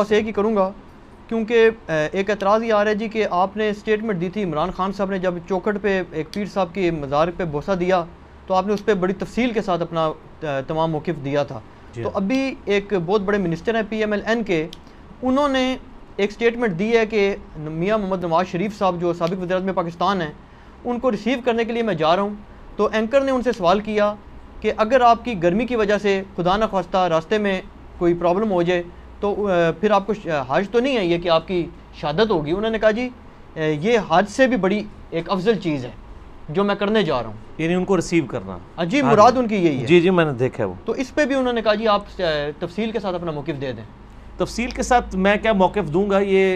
बस एक ही करूँगा क्योंकि एक एतराज़ ये आ रहा है जी कि आपने स्टेटमेंट दी थी इमरान खान साहब ने जब चौकट पे एक पीर साहब की मज़ार पे भोसा दिया तो आपने उस पर बड़ी तफसील के साथ अपना तमाम मौक़ दिया था तो अभी एक बहुत बड़े मिनिस्टर हैं पी एम एल एन के उन्होंने एक स्टेटमेंट दी है कि मियाँ मोहम्मद नवाज शरीफ साहब जो सबक वजारत में पाकिस्तान हैं उनको रिसीव करने के लिए मैं जा रहा हूँ तो एंकर ने उनसे सवाल किया कि अगर आपकी गर्मी की वजह से खुदा न खास्ता रास्ते में कोई प्रॉब्लम हो जाए तो फिर आपको हज तो नहीं है ये कि आपकी शहादत होगी उन्होंने कहा जी ये हज से भी बड़ी एक अफजल चीज़ है जो मैं करने जा रहा हूँ यानी उनको रिसीव करना हाँ जी हाँ मुराद उनकी यही है जी जी मैंने देखा है वो तो इस पर भी उन्होंने कहा जी आप तफसील के साथ अपना मौक़ दे दें तफसील के साथ मैं क्या मौक़ दूंगा ये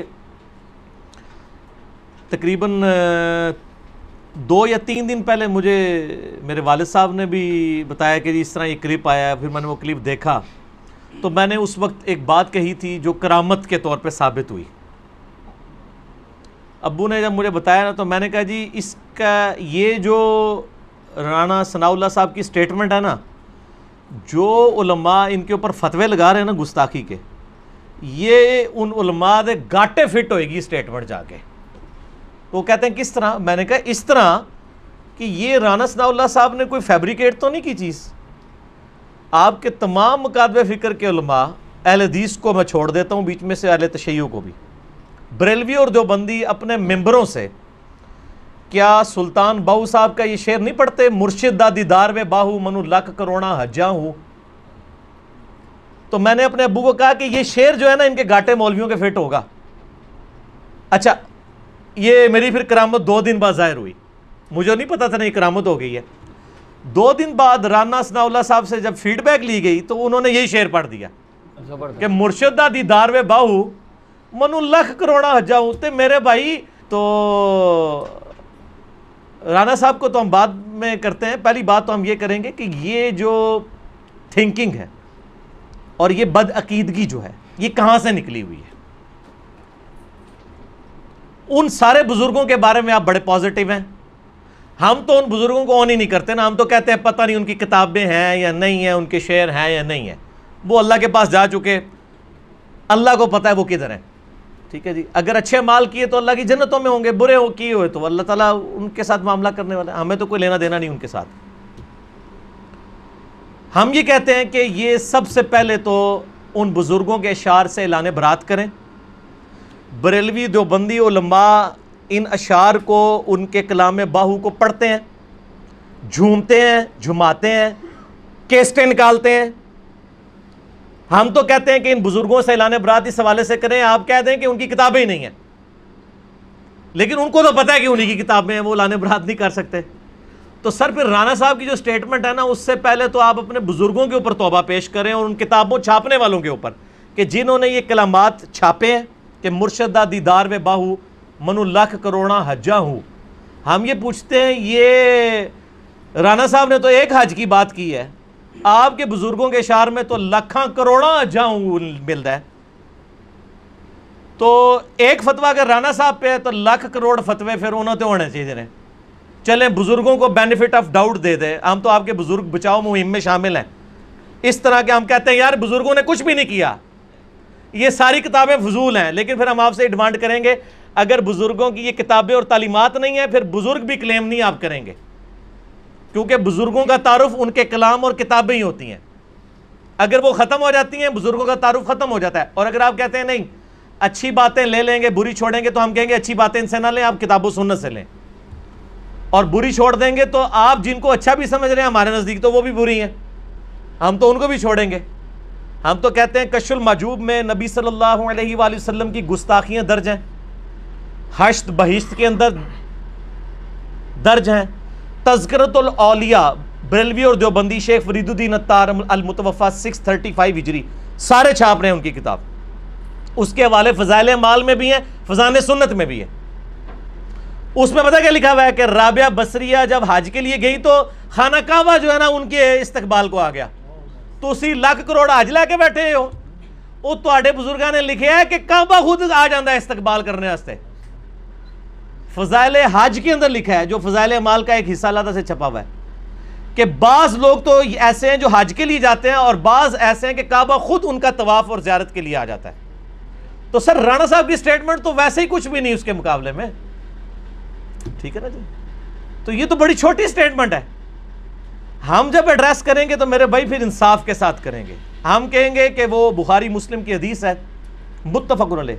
तकरीबन दो या तीन दिन पहले मुझे मेरे वालद साहब ने भी बताया कि जी इस तरह ये क्लिप आया फिर मैंने वो क्लिप देखा तो मैंने उस वक्त एक बात कही थी जो करामत के तौर पर साबित हुई अबू ने जब मुझे बताया ना तो मैंने कहा जी इसका ये जो राना सनाउल्ला साहब की स्टेटमेंट है ना जो उलमा इनके ऊपर फतवे लगा रहे हैं ना गुस्ताखी के ये उन उलमा दे गाटे फिट होएगी स्टेटमेंट जाके वो कहते हैं किस तरह मैंने कहा इस तरह कि ये राना सनाउल्ला साहब ने कोई फैब्रिकेट तो नहीं की चीज़ आपके तमाम मुकादब फ़िक्र के अहलदीस को मैं छोड़ देता हूँ बीच में से अहल तशैयों को भी बरेलवी और देवबंदी अपने मेम्बरों से क्या सुल्तान बाहू साहब का ये शेर नहीं पढ़ते मुर्शिद दादीदार वे बाहू मनु लख करोड़ा हजा हूँ तो मैंने अपने अबू को कहा कि ये शेर जो है ना इनके घाटे मौलवियों के फिट होगा अच्छा ये मेरी फिर करामत दो दिन बाद ज़ाहिर हुई मुझे नहीं पता था नहीं करामत हो गई है दो दिन बाद राना सनाउल्ला साहब से जब फीडबैक ली गई तो उन्होंने यही शेर पढ़ दिया कि मुर्शदा दी दीदार वे बाहू मनु लख करोड़ा हजाऊ तो मेरे भाई तो राना साहब को तो हम बाद में करते हैं पहली बात तो हम ये करेंगे कि ये जो थिंकिंग है और ये बदअकीदगी जो है ये कहाँ से निकली हुई है उन सारे बुजुर्गों के बारे में आप बड़े पॉजिटिव हैं हम तो उन बुज़ुर्गों को ऑन ही नहीं करते ना हम तो कहते हैं पता नहीं उनकी किताबें हैं या नहीं है उनके शेर हैं या नहीं है वो अल्लाह के पास जा चुके अल्लाह को पता है वो किधर है ठीक है जी अगर अच्छे माल किए तो अल्लाह की जन्नतों में होंगे बुरे हो किए हुए तो अल्लाह ताला उनके साथ मामला करने वाला हमें तो कोई लेना देना नहीं उनके साथ हम ये कहते हैं कि ये सबसे पहले तो उन बुज़ुर्गों के इशार से लाने बरात करें बरेलवी और लम्बा इन अशार को उनके कलाम बाहू को पढ़ते हैं झूमते हैं झुमाते हैं केस्टें निकालते हैं हम तो कहते हैं कि इन बुज़ुर्गों से बरात इस हवाले से करें आप कहते हैं कि उनकी किताबें ही नहीं है लेकिन उनको तो पता है कि उन्हीं की किताबें हैं वो लाने बरात नहीं कर सकते तो सर फिर राणा साहब की जो स्टेटमेंट है ना उससे पहले तो आप अपने बुज़ुर्गों के ऊपर तोबा पेश करें और उन किताबों छापने वालों के ऊपर कि जिन्होंने ये कलामात छापे हैं कि मुर्शदा दीदार में बाहू मनु लाख करोड़ा हजा हूँ हम ये पूछते हैं ये राणा साहब ने तो एक हज की बात की है आपके बुजुर्गों के शार में तो लखा करोड़ा हजा हूँ मिलता है तो एक फतवा अगर राणा साहब पे है तो लाख करोड़ फतवे फिर उन्होंने तो होने चाहिए ने चले बुज़ुर्गों को बेनिफिट ऑफ डाउट दे दे हम तो आपके बुज़ुर्ग बचाओ मुहिम में शामिल हैं इस तरह के हम कहते हैं यार बुज़ुर्गों ने कुछ भी नहीं किया ये सारी किताबें फजूल हैं लेकिन फिर हम आपसे डिमांड करेंगे अगर बुज़ुर्गों की ये किताबें और तालीमत नहीं है फिर बुज़ुर्ग भी क्लेम नहीं आप करेंगे क्योंकि बुज़ुर्गों का तारुफ उनके कलाम और किताबें ही होती हैं अगर वो ख़त्म हो जाती हैं बुज़ुर्गों का तारुफ़ ख़त्म हो जाता है और अगर आप कहते हैं नहीं अच्छी बातें ले लेंगे बुरी छोड़ेंगे तो हम कहेंगे अच्छी बातें इनसे ना लें आप किताबों सुनने से लें और बुरी छोड़ देंगे तो आप जिनको अच्छा भी समझ रहे हैं हमारे नज़दीक तो वो भी बुरी हैं हम तो उनको भी छोड़ेंगे हम तो कहते हैं कशुल मजूब में नबी सल्लल्लाहु अलैहि वसल्लम की गुस्ताखियाँ दर्ज हैं हश्त बहिश्त के अंदर दर्ज हैं तस्करतौलिया बरेलवी और देवबंदी शेख फरीदुद्दीन अतार अलमुतवफ़ा सिक्स थर्टी फाइव हिजरी सारे छाप रहे हैं उनकी किताब उसके हवाले फ़जाइल माल में भी हैं फ़जान सुन्नत में भी है उसमें पता क्या लिखा हुआ है कि राबिया बसरिया जब हाज के लिए गई तो खाना कावा जो है ना उनके इस्तकबाल को आ गया तो लाख करोड़ हज ला के बैठे हो वो तो बुजुर्ग ने लिखे है कि ਕਿ खुद आ जाता है इस्तकबाल करने वास्ते फजाइल हज के अंदर लिखा है जो फजाइल माल का एक हिस्सा लादा से छपा हुआ है कि बाज़ लोग तो ऐसे हैं जो हज के लिए जाते हैं और बाज़ ऐसे हैं कि काबा खुद उनका तवाफ़ और ज्यारत के लिए आ जाता है तो सर राणा साहब की स्टेटमेंट तो वैसे ही कुछ भी नहीं उसके मुकाबले में ठीक है ना जी तो ये तो बड़ी छोटी स्टेटमेंट है हम जब एड्रेस करेंगे तो मेरे भाई फिर इंसाफ के साथ करेंगे हम कहेंगे कि वो बुखारी मुस्लिम की हदीस है मुतफ़ल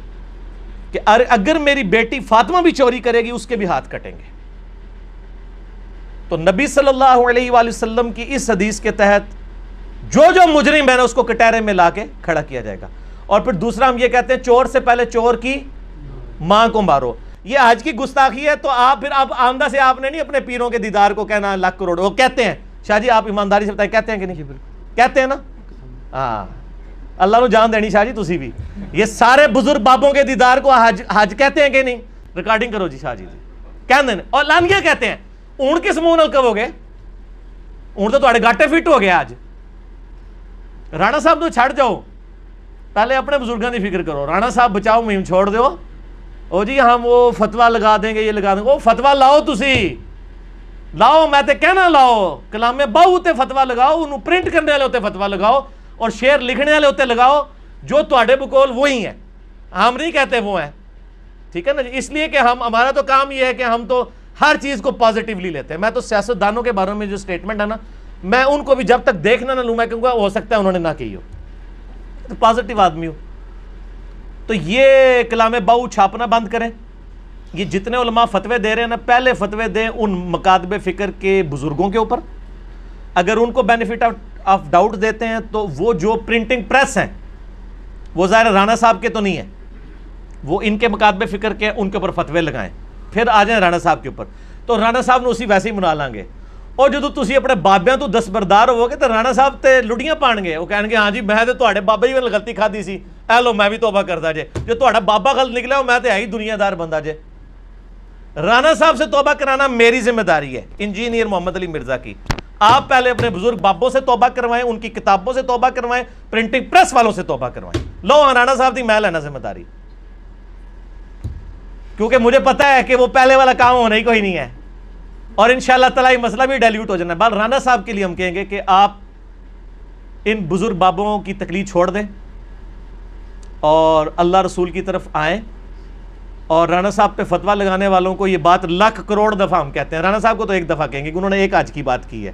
कि अगर मेरी बेटी फातिमा भी चोरी करेगी उसके भी हाथ कटेंगे तो नबी सल्लल्लाहु अलैहि वसल्लम की इस हदीस के तहत जो जो मुजरिम है ना उसको कटहरे में ला के खड़ा किया जाएगा और फिर दूसरा हम ये कहते हैं चोर से पहले चोर की मां को मारो ये आज की गुस्ताखी है तो आप फिर आप आमदा से आपने नहीं अपने पीरों के दीदार को कहना लाख करोड़ वो कहते हैं शाहजी आप ईमानदारी से बताए कहते हैं कि नहीं कहते हैं ना हाँ अल्लाह जान देनी शाह जी ਜੀ ਤੁਸੀਂ ਵੀ ਇਹ ਸਾਰੇ ਬਜ਼ੁਰਗ ਬਾਬੋਂ ਕੇ ਦੀਦਾਰ ਕੋ ਹਜ ਹਜ ਕਹਤੇ ਹੈ ਕਿ ਨਹੀਂ ਰਿਕਾਰਡਿੰਗ ਕਰੋ ਜੀ ਸ਼ਾਹ ਜੀ ਦੀ ਕਹਿੰਦੇ ਨੇ ਔਰ ਲਾਨਗੀਆਂ किस मुंह कहोगे ऊंट तो थोड़े गाटे फिट हो गए अज राणा साहब तो छड़ जाओ पहले अपने बुजुर्गों की फिक्र करो राणा साहब बचाओ मुहिम छोड़ दो ओ जी हम वो फतवा लगा देंगे ये लगा देंगे वो फतवा लाओ तुम लाओ मैं तो कहना लाओ कलामे बहु उत्ते फतवा लगाओ उन्होंने प्रिंट करने वाले उत्ते फतवा लगाओ और शेर लिखने वाले उत्ते लगाओ जो थोड़े बकोल वही है हम नहीं कहते वो हैं ठीक है ना इसलिए कि हम हमारा तो काम ये है कि हम तो हर चीज़ को पॉजिटिवली लेते हैं मैं तो सियासतदानों के बारे में जो स्टेटमेंट है ना मैं उनको भी जब तक देखना ना लूँ मैं कहूँगा हो सकता है उन्होंने ना की हो तो पॉजिटिव आदमी हो तो ये कलाम बाऊ छापना बंद करें ये जितने उलमा फतवे दे रहे हैं ना पहले फतवे दें उन मकादब फ़िक्र के बुज़ुर्गों के ऊपर अगर उनको बेनिफिट ऑफ ऑफ डाउट देते हैं तो वो जो प्रिंटिंग प्रेस हैं वो ज़ाहिर राणा साहब के तो नहीं है वो इनके मुकाबले फ़िक्र के उनके ऊपर फतवे लगाएं फिर आ जाए राणा साहब के ऊपर तो राणा साहब ने उसी वैसे ही मना लाँगे और जो तुम अपने ਬਾਬਿਆਂ तो ਦਸਬਰਦਾਰ ਹੋਵੋਗੇ ਤਾਂ ਰਾਣਾ तो ਤੇ ਲੁੱਡੀਆਂ ਪਾਣਗੇ ਉਹ ਕਹਿਣਗੇ हाँ जी मैं तो ਬਾਬਾ जी ਵੱਲ गलती खाधी सी ए लो मैं भी तौबा करता जे जो ਤੁਹਾਡਾ बाबा गलत निकलिया मैं तो है ही दुनियादार बंदा जे राणा साहब से तोबा कराना मेरी जिम्मेदारी है इंजीनियर मोहम्मद अली मिर्जा की आप पहले अपने बुजुर्ग बाबों से तोबा करवाएं उनकी किताबों से तोबा करवाएं प्रिंटिंग प्रेस वालों से तोबा करवाएं लो राणा साहब की मैं लेना जिम्मेदारी क्योंकि मुझे पता है कि वो पहले वाला काम होना ही कोई नहीं है और इन तला मसला भी डायल्यूट हो जाना है बाल राणा साहब के लिए हम कहेंगे कि आप इन बुजुर्ग बाबों की तकलीफ छोड़ दें और अल्लाह रसूल की तरफ आए और राणा साहब पे फतवा लगाने वालों को ये बात लाख करोड़ दफ़ा हम कहते हैं राणा साहब को तो एक दफ़ा कहेंगे कि उन्होंने एक आज की बात की है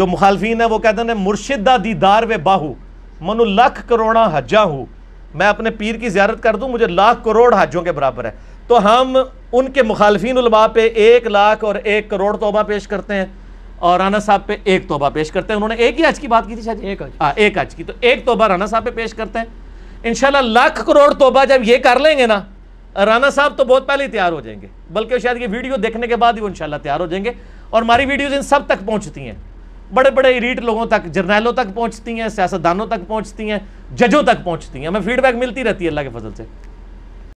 जो मुखालफी है वो कहते हैं मुर्शिदा दीदार वे बाहू मनु लाख करोड़ा हजा हूँ मैं अपने पीर की ज्यारत कर दूं मुझे लाख करोड़ हजों के बराबर है तो हम उनके मुखालफी उलमा पे एक लाख और एक करोड़ तोबा पेश करते हैं और राना साहब पे एक तोबा पेश करते हैं उन्होंने एक ही आज की बात की थी शायद एक हाँ एक आज की तो एक तोबा राना साहब पे पेश करते हैं इन लाख करोड़ तोबा जब ये कर लेंगे ना राना साहब तो बहुत पहले ही तैयार हो जाएंगे बल्कि शायद ये वीडियो देखने के बाद ही वो इंशाल्लाह तैयार हो जाएंगे और हमारी वीडियोज़ इन सब तक पहुँचती हैं बड़े बड़े रीट लोगों तक जर्नैलों तक पहुँचती हैं सियासतदानों तक पहुँचती हैं जजों तक पहुँचती हैं हमें फीडबैक मिलती रहती है अल्लाह के फजल से